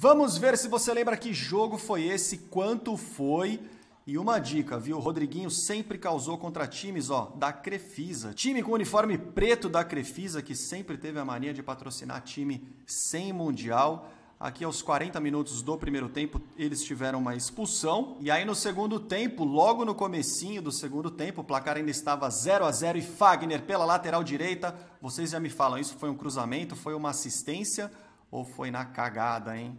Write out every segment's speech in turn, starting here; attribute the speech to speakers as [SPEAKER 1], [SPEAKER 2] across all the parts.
[SPEAKER 1] Vamos ver se você lembra que jogo foi esse, quanto foi. E uma dica, viu? O Rodriguinho sempre causou contra times, ó, da Crefisa. Time com uniforme preto da Crefisa, que sempre teve a mania de patrocinar time sem mundial. Aqui aos 40 minutos do primeiro tempo, eles tiveram uma expulsão. E aí no segundo tempo, logo no comecinho do segundo tempo, o placar ainda estava 0 a 0 e Fagner pela lateral direita. Vocês já me falam, isso foi um cruzamento, foi uma assistência ou foi na cagada, hein?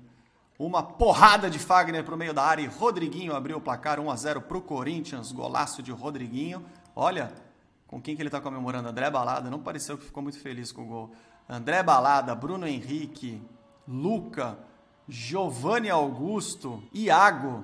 [SPEAKER 1] Uma porrada de Fagner para o meio da área e Rodriguinho abriu o placar 1 a 0 para o Corinthians. Golaço de Rodriguinho. Olha com quem que ele está comemorando. André Balada, não pareceu que ficou muito feliz com o gol. André Balada, Bruno Henrique, Luca, Giovanni Augusto, Iago,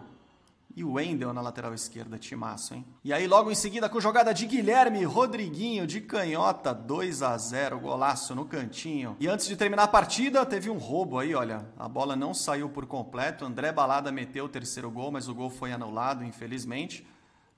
[SPEAKER 1] e o Wendel na lateral esquerda, timaço, hein? E aí logo em seguida com jogada de Guilherme Rodriguinho de canhota, 2 a 0 golaço no cantinho. E antes de terminar a partida, teve um roubo aí, olha. A bola não saiu por completo, André Balada meteu o terceiro gol, mas o gol foi anulado, infelizmente.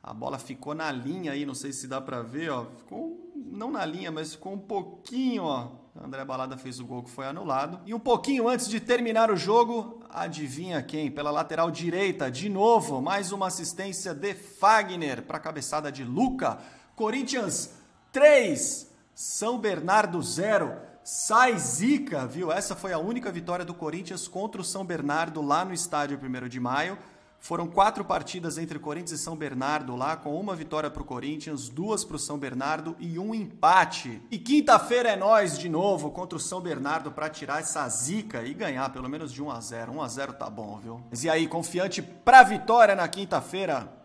[SPEAKER 1] A bola ficou na linha aí, não sei se dá para ver, ó. Ficou não na linha, mas ficou um pouquinho, ó. André Balada fez o gol que foi anulado. E um pouquinho antes de terminar o jogo, adivinha quem? Pela lateral direita, de novo, mais uma assistência de Fagner para a cabeçada de Luca. Corinthians 3, São Bernardo 0. Sai zica, viu? Essa foi a única vitória do Corinthians contra o São Bernardo lá no estádio 1 de maio. Foram quatro partidas entre Corinthians e São Bernardo lá, com uma vitória para o Corinthians, duas para o São Bernardo e um empate. E quinta-feira é nós de novo contra o São Bernardo para tirar essa zica e ganhar pelo menos de 1 a 0. 1 a 0 tá bom, viu? Mas e aí, confiante para vitória na quinta-feira?